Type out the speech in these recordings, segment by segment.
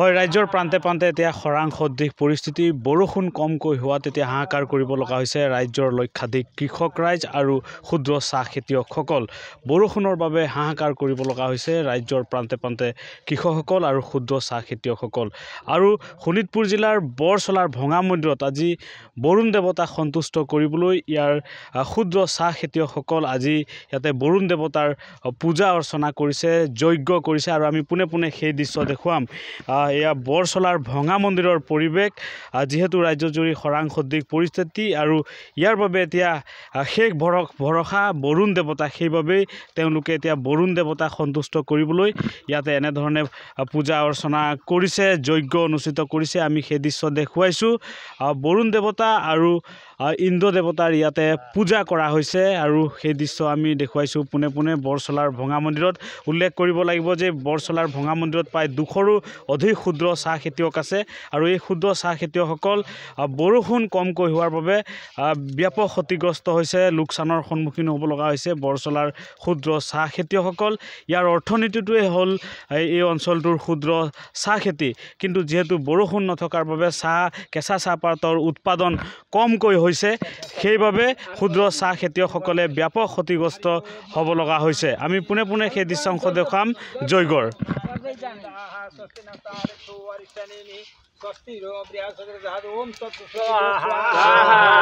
হয় ৰাজ্যৰ প্ৰান্তে প্ৰান্তে এতিয়া খৰাং সদৃশ পৰিস্থিতি বৰষুণ কমকৈ হোৱাত এতিয়া হাহাকাৰ কৰিব লগা হৈছে ৰাজ্যৰ লক্ষাধিক কৃষক ৰাইজ আৰু ক্ষুদ্ৰ চাহ খেতিয়কসকল বৰষুণৰ বাবে হাহাকাৰ কৰিব লগা হৈছে ৰাজ্যৰ প্ৰান্তে প্ৰান্তে কৃষকসকল আৰু ক্ষুদ্ৰ চাহ খেতিয়কসকল আৰু শোণিতপুৰ জিলাৰ বৰচলাৰ ভঙা মন্দিৰত আজি বৰুণ দেৱতাক সন্তুষ্ট কৰিবলৈ ইয়াৰ ক্ষুদ্ৰ চাহ খেতিয়কসকল আজি ইয়াতে বৰুণ দেৱতাৰ পূজা অৰ্চনা কৰিছে যজ্ঞ কৰিছে আৰু আমি পোনে পোনে সেই দৃশ্য দেখুৱাম এয়া বৰচলাৰ ভঙা মন্দিৰৰ পৰিৱেশ যিহেতু ৰাজ্যজুৰি খৰাং সদৃশ পৰিস্থিতি আৰু ইয়াৰ বাবে এতিয়া শেষ ভৰস ভৰসা বৰুণ দেৱতা সেইবাবেই তেওঁলোকে এতিয়া বৰুণ দেৱতাক সন্তুষ্ট কৰিবলৈ ইয়াতে এনেধৰণে পূজা অৰ্চনা কৰিছে যজ্ঞ অনুষ্ঠিত কৰিছে আমি সেই দৃশ্য দেখুৱাইছোঁ বৰুণ দেৱতা আৰু ইন্দ্ৰ দেৱতাৰ ইয়াতে পূজা কৰা হৈছে আৰু সেই দৃশ্য আমি দেখুৱাইছোঁ পোনে পোনে বৰচলাৰ ভঙা মন্দিৰত উল্লেখ কৰিব লাগিব যে বৰচলাৰ ভঙা মন্দিৰত প্ৰায় দুশৰো অধিক ক্ষুদ্ৰ চাহ খেতিয়ক আছে আৰু এই ক্ষুদ্ৰ চাহ খেতিয়কসকল বৰষুণ কমকৈ হোৱাৰ বাবে ব্যাপক ক্ষতিগ্ৰস্ত হৈছে লোকচানৰ সন্মুখীন হ'ব লগা হৈছে বৰচলাৰ ক্ষুদ্ৰ চাহ খেতিয়কসকল ইয়াৰ অৰ্থনীতিটোৱে হ'ল এই অঞ্চলটোৰ ক্ষুদ্ৰ চাহ খেতি কিন্তু যিহেতু বৰষুণ নথকাৰ বাবে চাহ কেঁচা চাহপাতৰ উৎপাদন কমকৈ হৈছে হৈছে সেইবাবে ক্ষুদ্ৰ চাহ খেতিয়কসকলে ব্যাপক ক্ষতিগ্ৰস্ত হ'ব লগা হৈছে আমি পোনে পোনে সেই দৃশ্যাংশ দেখাম জয়গড় স্বস্তি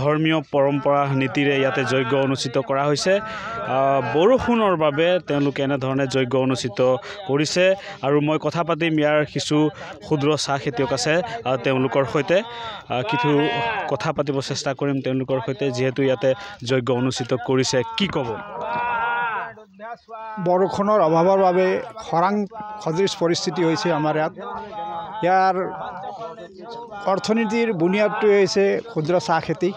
ধৰ্মীয় পৰম্পৰা নীতিৰে ইয়াতে যজ্ঞ অনুষ্ঠিত কৰা হৈছে বৰষুণৰ বাবে তেওঁলোকে এনেধৰণে যজ্ঞ অনুষ্ঠিত কৰিছে আৰু মই কথা পাতিম ইয়াৰ কিছু ক্ষুদ্ৰ চাহ খেতিয়ক আছে তেওঁলোকৰ সৈতে কিছু কথা পাতিব চেষ্টা কৰিম তেওঁলোকৰ সৈতে যিহেতু ইয়াতে যজ্ঞ অনুষ্ঠিত কৰিছে কি ক'ব বৰষুণৰ অভাৱৰ বাবে খৰাং সদৃশ পৰিস্থিতি হৈছে আমাৰ ইয়াত ইয়াৰ অৰ্থনীতিৰ বুনিয়াদটোৱে হৈছে ক্ষুদ্ৰ চাহ খেতি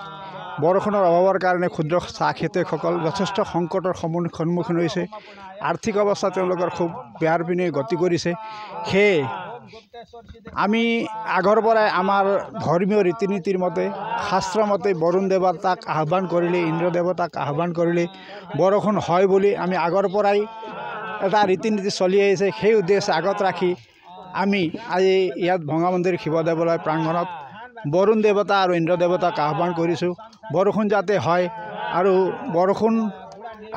বৰষুণৰ অভাৱৰ কাৰণে ক্ষুদ্ৰ চাহ খেতিয়কসকল যথেষ্ট সংকটৰ সন্মুখীন হৈছে আৰ্থিক অৱস্থা তেওঁলোকৰ খুব বেয়াৰ পিনে গতি কৰিছে সেয়ে আমি আগৰ পৰাই আমাৰ ধৰ্মীয় ৰীতি নীতিৰ মতে শাস্ত্ৰমতে বৰুণ দেৱতাক আহ্বান কৰিলে ইন্দ্ৰদেৱতাক আহ্বান কৰিলে বৰষুণ হয় বুলি আমি আগৰ পৰাই এটা ৰীতি নীতি চলি আহিছে সেই উদ্দেশ্য আগত ৰাখি আমি আজি ইয়াত ভঙা মন্দিৰ শিৱদেৱালয় প্ৰাংগণত বৰুণ দেৱতা আৰু ইন্দ্ৰ দেৱতাক আহ্বান কৰিছোঁ বৰষুণ যাতে হয় আৰু বৰষুণ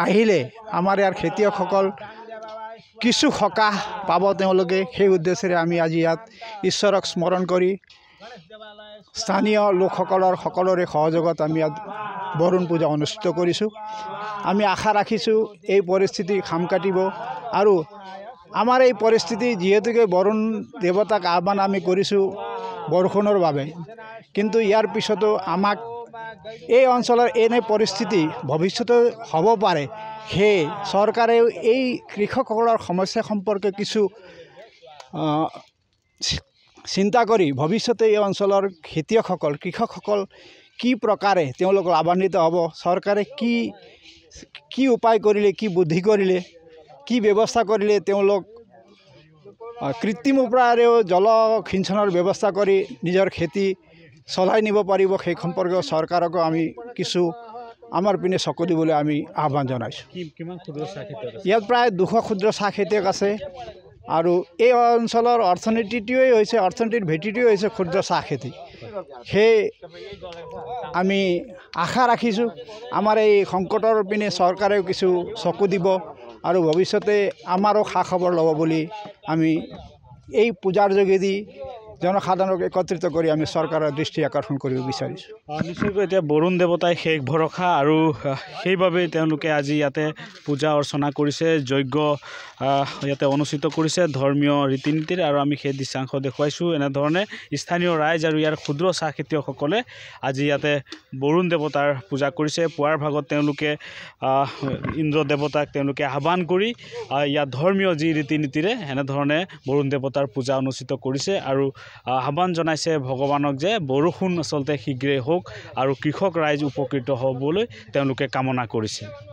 আহিলে আমাৰ ইয়াৰ খেতিয়কসকল কিছু সকাহ পাব তেওঁলোকে সেই উদ্দেশ্যেৰে আমি আজি ইয়াত ঈশ্বৰক স্মৰণ কৰি স্থানীয় লোকসকলৰ সকলোৰে সহযোগত আমি ইয়াত বৰুণ পূজা অনুষ্ঠিত কৰিছোঁ আমি আশা ৰাখিছোঁ এই পৰিস্থিতি খাম কাটিব আৰু আমাৰ এই পৰিস্থিতি যিহেতুকে বৰুণ দেৱতাক আহ্বান আমি কৰিছোঁ বৰষুণৰ বাবে কিন্তু ইয়াৰ পিছতো আমাক এই অঞ্চলৰ এনে পৰিস্থিতি ভৱিষ্যতে হ'ব পাৰে সেয়ে চৰকাৰেও এই কৃষকসকলৰ সমস্যা সম্পৰ্কে কিছু চিন্তা কৰি ভৱিষ্যতে এই অঞ্চলৰ খেতিয়কসকল কৃষকসকল কি প্ৰকাৰে তেওঁলোক লাভান্বিত হ'ব চৰকাৰে কি কি উপায় কৰিলে কি বুদ্ধি কৰিলে কি ব্যৱস্থা কৰিলে তেওঁলোক কৃত্ৰিম উপায়েৰে জলসিঞ্চনৰ ব্যৱস্থা কৰি নিজৰ খেতি চলাই নিব পাৰিব সেই সম্পৰ্কে চৰকাৰকো আমি কিছু আমাৰ পিনে চকু দিবলৈ আমি আহ্বান জনাইছোঁ ইয়াত প্ৰায় দুশ ক্ষুদ্ৰ চাহ খেতিয়ক আছে আৰু এই অঞ্চলৰ অৰ্থনীতিটোৱেই হৈছে অৰ্থনীতিৰ ভেটিটোৱেই হৈছে ক্ষুদ্ৰ চাহ খেতি সেই আমি আশা ৰাখিছোঁ আমাৰ এই সংকটৰ পিনে চৰকাৰেও কিছু চকু দিব আৰু ভৱিষ্যতে আমাৰো খা খবৰ ল'ব বুলি আমি এই পূজাৰ যোগেদি জনসাধাৰণক একত্ৰিত কৰি আমি চৰকাৰৰ দৃষ্টি আকৰ্ষণ কৰিব বিচাৰিছোঁ নিশ্চয়কৈ এতিয়া বৰুণ দেৱতাই শেষ ভৰসা আৰু সেইবাবে তেওঁলোকে আজি ইয়াতে পূজা অৰ্চনা কৰিছে যজ্ঞ ইয়াতে অনুষ্ঠিত কৰিছে ধৰ্মীয় ৰীতি নীতিৰ আৰু আমি সেই দৃশ্যাংশ দেখুৱাইছোঁ এনেধৰণে স্থানীয় ৰাইজ আৰু ইয়াৰ ক্ষুদ্ৰ চাহ খেতিয়কসকলে আজি ইয়াতে বৰুণ দেৱতাৰ পূজা কৰিছে পুৱাৰ ভাগত তেওঁলোকে ইন্দ্ৰ দেৱতাক তেওঁলোকে আহ্বান কৰি ইয়াত ধৰ্মীয় যি ৰীতি নীতিৰে এনেধৰণে বৰুণ দেৱতাৰ পূজা অনুষ্ঠিত কৰিছে আৰু আহ্বান জনাইছে ভগৱানক যে বৰষুণ আচলতে শীঘ্ৰেই হওক আৰু কৃষক ৰাইজ উপকৃত হ'বলৈ তেওঁলোকে কামনা কৰিছে